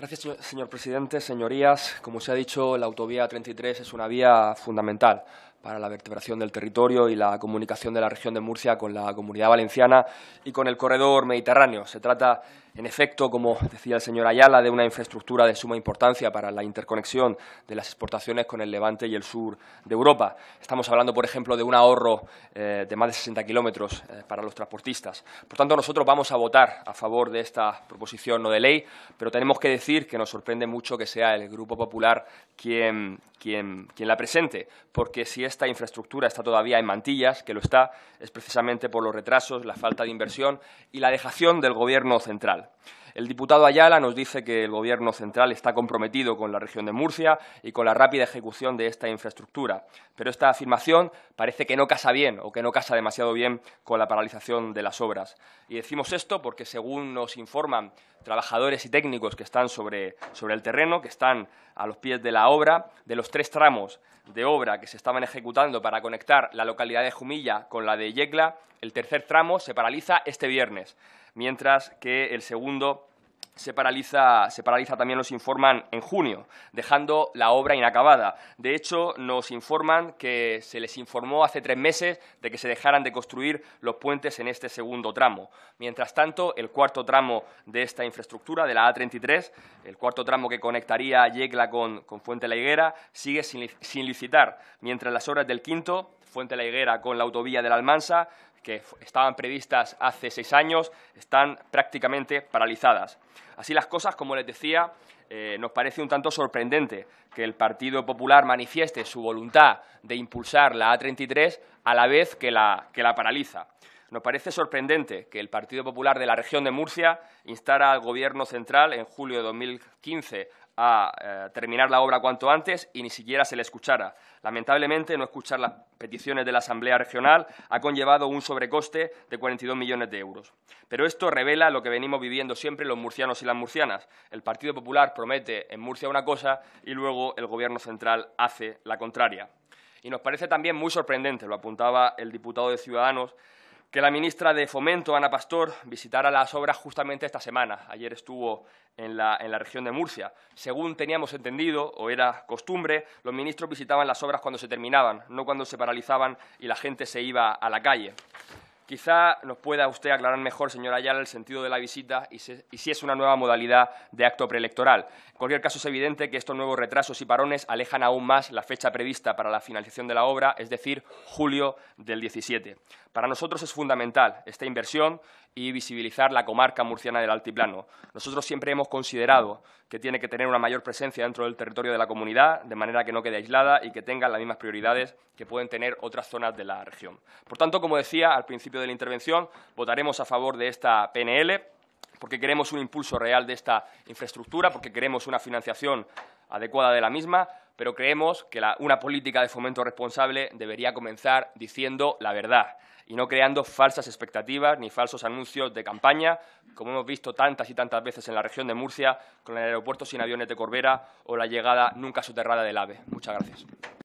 Gracias, señor presidente. Señorías, como se ha dicho, la autovía 33 es una vía fundamental para la vertebración del territorio y la comunicación de la región de Murcia con la comunidad valenciana y con el corredor mediterráneo. Se trata, en efecto, como decía el señor Ayala, de una infraestructura de suma importancia para la interconexión de las exportaciones con el levante y el sur de Europa. Estamos hablando, por ejemplo, de un ahorro eh, de más de 60 kilómetros eh, para los transportistas. Por tanto, nosotros vamos a votar a favor de esta proposición no de ley, pero tenemos que decir que nos sorprende mucho que sea el Grupo Popular quien, quien, la presente, porque si esta infraestructura está todavía en mantillas, que lo está, es precisamente por los retrasos, la falta de inversión y la dejación del Gobierno central. El diputado Ayala nos dice que el Gobierno central está comprometido con la región de Murcia y con la rápida ejecución de esta infraestructura, pero esta afirmación parece que no casa bien o que no casa demasiado bien con la paralización de las obras. Y decimos esto porque, según nos informan trabajadores y técnicos que están sobre, sobre el terreno, que están a los pies de la obra, de los tres tramos de obra que se estaban ejecutando para conectar la localidad de Jumilla con la de Yecla, el tercer tramo se paraliza este viernes, mientras que el segundo se paraliza, también, nos informan, en junio, dejando la obra inacabada. De hecho, nos informan que se les informó hace tres meses de que se dejaran de construir los puentes en este segundo tramo. Mientras tanto, el cuarto tramo de esta infraestructura, de la A33, el cuarto tramo que conectaría Yecla con, Fuente la Higuera, sigue sin, sin licitar, mientras las obras del quinto, Fuente la Higuera con la autovía de la Almansa, que estaban previstas hace seis años, están prácticamente paralizadas. Así las cosas, como les decía, eh, nos parece un tanto sorprendente que el Partido Popular manifieste su voluntad de impulsar la A33 a la vez que la, que la paraliza. Nos parece sorprendente que el Partido Popular de la región de Murcia instara al Gobierno central en julio de 2015 a eh, terminar la obra cuanto antes y ni siquiera se le escuchara. Lamentablemente, no escuchar las peticiones de la Asamblea Regional ha conllevado un sobrecoste de 42 millones de euros. Pero esto revela lo que venimos viviendo siempre los murcianos y las murcianas. El Partido Popular promete en Murcia una cosa y luego el Gobierno central hace la contraria. Y nos parece también muy sorprendente, lo apuntaba el diputado de Ciudadanos, que la ministra de Fomento, Ana Pastor, visitara las obras justamente esta semana. Ayer estuvo en la, en la, región de Murcia. Según teníamos entendido, o era costumbre, los ministros visitaban las obras cuando se terminaban, no cuando se paralizaban y la gente se iba a la calle. Quizá nos pueda usted aclarar mejor, señora Ayala, el sentido de la visita y, si es una nueva modalidad de acto preelectoral. En cualquier caso, es evidente que estos nuevos retrasos y parones alejan aún más la fecha prevista para la finalización de la obra, es decir, julio del 17. Para nosotros es fundamental esta inversión y visibilizar la comarca murciana del Altiplano. Nosotros siempre hemos considerado que tiene que tener una mayor presencia dentro del territorio de la comunidad, de manera que no quede aislada y que tenga las mismas prioridades que pueden tener otras zonas de la región. Por tanto, como decía al principio de la intervención, votaremos a favor de esta PNL porque queremos un impulso real de esta infraestructura, porque queremos una financiación adecuada de la misma, pero creemos que una política de fomento responsable debería comenzar diciendo la verdad y no creando falsas expectativas ni falsos anuncios de campaña, como hemos visto tantas y tantas veces en la región de Murcia, con el aeropuerto sin aviones de Corbera o la llegada nunca soterrada del AVE. Muchas gracias.